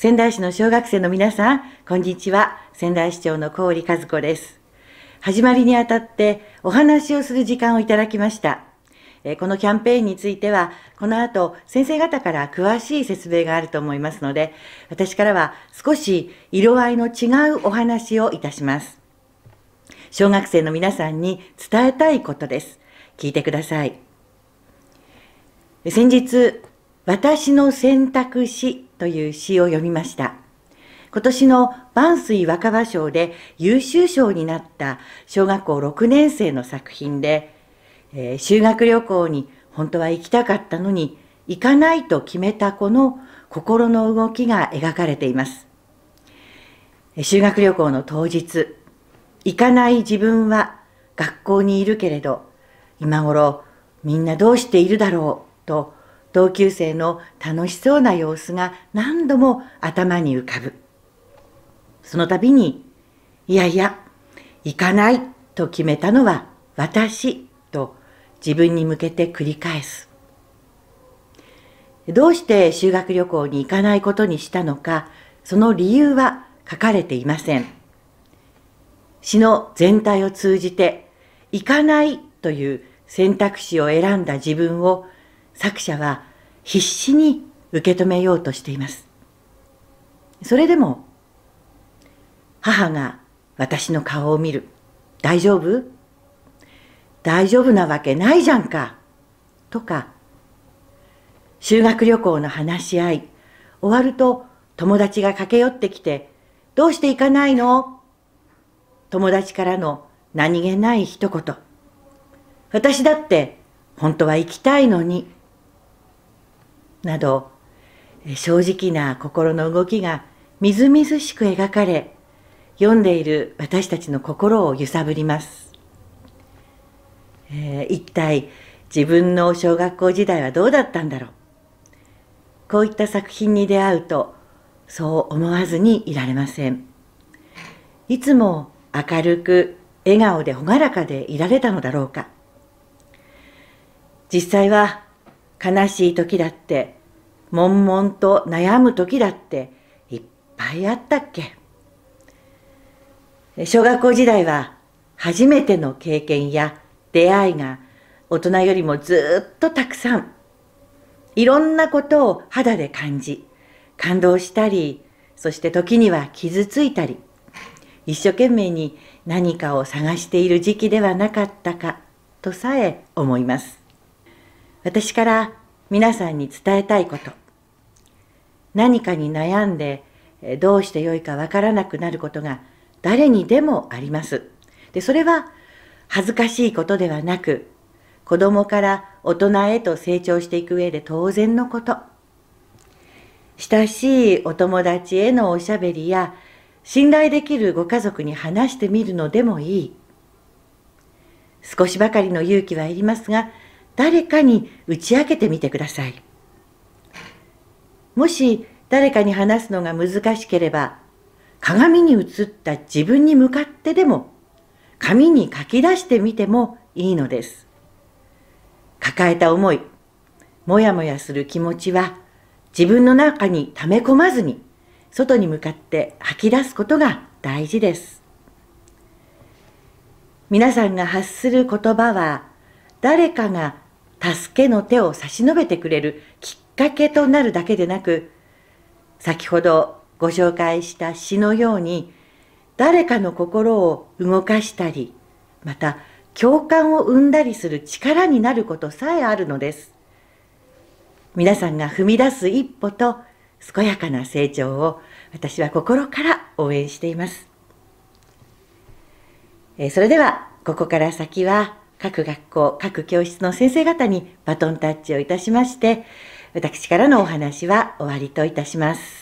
仙台市の小学生の皆さん、こんにちは。仙台市長の小織和子です。始まりにあたってお話をする時間をいただきました。このキャンペーンについては、この後先生方から詳しい説明があると思いますので、私からは少し色合いの違うお話をいたします。小学生の皆さんに伝えたいことです。聞いてください。先日、私の選択肢という詩を読みました。今年の万水若葉賞で優秀賞になった小学校6年生の作品で、えー、修学旅行に本当は行きたかったのに行かないと決めた子の心の動きが描かれています。修学旅行の当日、行かない自分は学校にいるけれど、今頃みんなどうしているだろうと同級生の楽しそうな様子が何度も頭に浮かぶ。その度に、いやいや、行かないと決めたのは私と自分に向けて繰り返す。どうして修学旅行に行かないことにしたのか、その理由は書かれていません。詩の全体を通じて、行かないという選択肢を選んだ自分を作者は必死に受け止めようとしています。それでも、母が私の顔を見る。大丈夫大丈夫なわけないじゃんか。とか、修学旅行の話し合い、終わると友達が駆け寄ってきて、どうして行かないの友達からの何気ない一言。私だって本当は行きたいのに。など正直な心の動きがみずみずしく描かれ読んでいる私たちの心を揺さぶります、えー、一体自分の小学校時代はどうだったんだろうこういった作品に出会うとそう思わずにいられませんいつも明るく笑顔で朗らかでいられたのだろうか実際は悲しい時だって悶々と悩む時だっていっぱいあったっけ小学校時代は初めての経験や出会いが大人よりもずっとたくさんいろんなことを肌で感じ感動したりそして時には傷ついたり一生懸命に何かを探している時期ではなかったかとさえ思います私から皆さんに伝えたいこと何かに悩んでどうしてよいかわからなくなることが誰にでもありますでそれは恥ずかしいことではなく子供から大人へと成長していく上で当然のこと親しいお友達へのおしゃべりや信頼できるご家族に話してみるのでもいい少しばかりの勇気はいりますが誰かに打ち明けてみてくださいもし誰かに話すのが難しければ鏡に映った自分に向かってでも紙に書き出してみてもいいのです抱えた思いもやもやする気持ちは自分の中に溜め込まずに外に向かって吐き出すことが大事です皆さんが発する言葉は誰かが助けの手を差し伸べてくれるきっかけとなるだけでなく先ほどご紹介した詩のように誰かの心を動かしたりまた共感を生んだりする力になることさえあるのです皆さんが踏み出す一歩と健やかな成長を私は心から応援していますそれではここから先は各学校各教室の先生方にバトンタッチをいたしまして私からのお話は終わりといたします。